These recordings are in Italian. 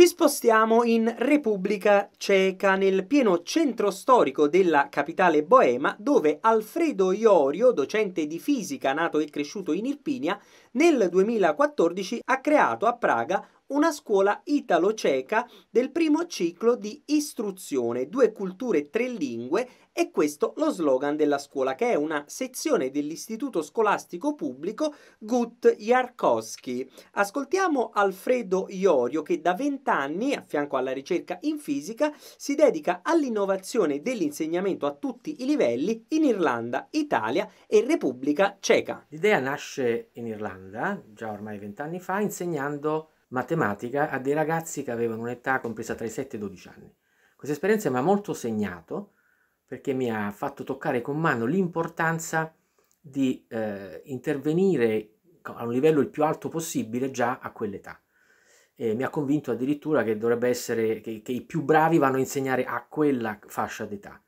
Ci spostiamo in Repubblica Ceca, nel pieno centro storico della capitale boema, dove Alfredo Iorio, docente di fisica nato e cresciuto in Irpinia, nel 2014 ha creato a Praga una scuola italo-ceca del primo ciclo di istruzione, due culture, tre lingue e questo lo slogan della scuola che è una sezione dell'istituto scolastico pubblico Gut Jarkowski. Ascoltiamo Alfredo Iorio che da vent'anni, a fianco alla ricerca in fisica, si dedica all'innovazione dell'insegnamento a tutti i livelli in Irlanda, Italia e Repubblica Ceca. L'idea nasce in Irlanda già ormai vent'anni fa insegnando matematica a dei ragazzi che avevano un'età compresa tra i 7 e i 12 anni. Questa esperienza mi ha molto segnato perché mi ha fatto toccare con mano l'importanza di eh, intervenire a un livello il più alto possibile già a quell'età. E mi ha convinto addirittura che dovrebbe essere che, che i più bravi vanno a insegnare a quella fascia d'età.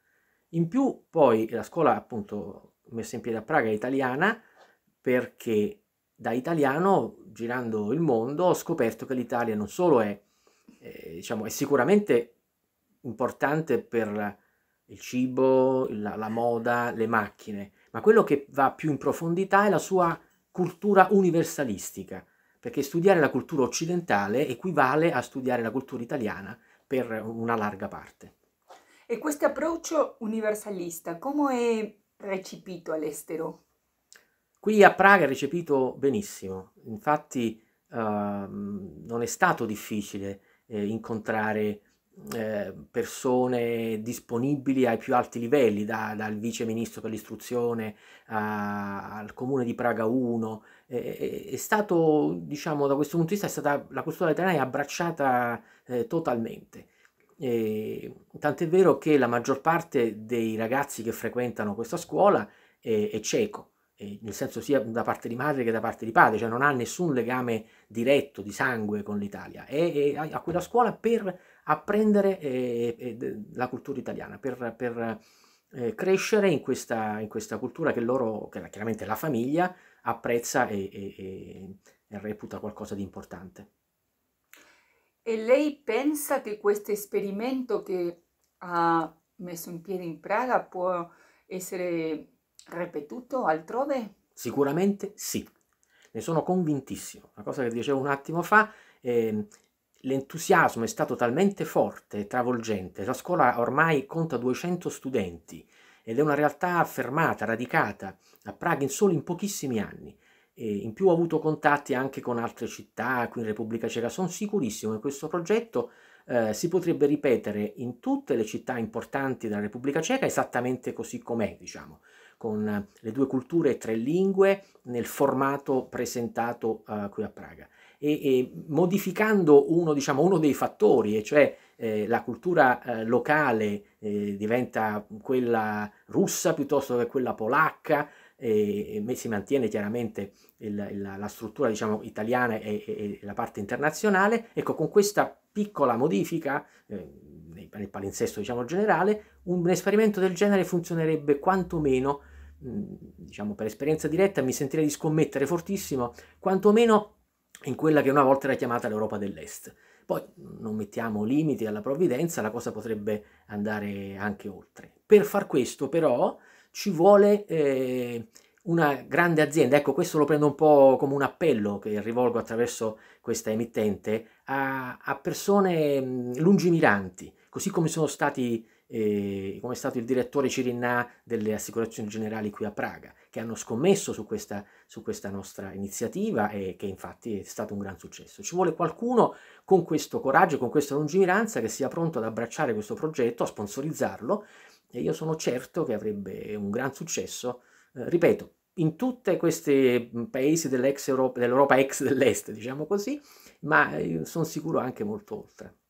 In più poi la scuola appunto messa in piedi a Praga è italiana perché da italiano, girando il mondo, ho scoperto che l'Italia non solo è, eh, diciamo, è sicuramente importante per il cibo, la, la moda, le macchine, ma quello che va più in profondità è la sua cultura universalistica, perché studiare la cultura occidentale equivale a studiare la cultura italiana per una larga parte. E questo approccio universalista come è recepito all'estero? Qui a Praga è recepito benissimo, infatti eh, non è stato difficile eh, incontrare eh, persone disponibili ai più alti livelli, da, dal vice ministro per l'istruzione a, al comune di Praga 1. è stato, diciamo, da questo punto di vista, è stata, la cultura italiana è abbracciata eh, totalmente. E, tant'è vero che la maggior parte dei ragazzi che frequentano questa scuola è, è cieco nel senso sia da parte di madre che da parte di padre, cioè non ha nessun legame diretto di sangue con l'Italia, è, è a quella scuola per apprendere eh, eh la cultura italiana, per, per eh, crescere in questa, in questa, cultura che loro, che chiaramente la famiglia, apprezza e, e, e reputa qualcosa di importante. E lei pensa che questo esperimento che ha messo in piedi in Praga può essere ripetuto altrove? Sicuramente sì, ne sono convintissimo. La cosa che dicevo un attimo fa, eh, l'entusiasmo è stato talmente forte e travolgente, la scuola ormai conta 200 studenti ed è una realtà affermata, radicata a Praga in solo in pochissimi anni. E in più ho avuto contatti anche con altre città, qui in Repubblica Ceca. Sono sicurissimo che questo progetto eh, si potrebbe ripetere in tutte le città importanti della Repubblica Ceca esattamente così com'è, diciamo, con eh, le due culture e tre lingue nel formato presentato eh, qui a Praga. E, e modificando uno, diciamo, uno, dei fattori, e cioè eh, la cultura eh, locale eh, diventa quella russa piuttosto che quella polacca, e, si mantiene chiaramente il, la, la, struttura diciamo, italiana e, e, la parte internazionale. Ecco, con questa piccola modifica, eh, nel, nel palinsesto diciamo, generale, un, un esperimento del genere funzionerebbe quantomeno, mh, mm, diciamo per esperienza diretta, mi sentirei di scommettere fortissimo, quantomeno in quella che una volta era chiamata l'Europa dell'Est. Poi non mettiamo limiti alla provvidenza, la cosa potrebbe andare anche oltre. Per far questo però ci vuole eh, una grande azienda. Ecco, questo lo prendo un po' come un appello che rivolgo attraverso questa emittente a, a persone lungimiranti, così come sono stati eh, come è stato il direttore Cirinna delle assicurazioni generali qui a Praga, che hanno scommesso su questa, su questa nostra iniziativa e che infatti è stato un gran successo. Ci vuole qualcuno con questo coraggio, con questa lungimiranza, che sia pronto ad abbracciare questo progetto, a sponsorizzarlo e io sono certo che avrebbe un gran successo, eh, ripeto, in tutti questi paesi dell'ex Europa, dell'Europa ex dell'est, diciamo così, ma eh, sono sicuro anche molto oltre.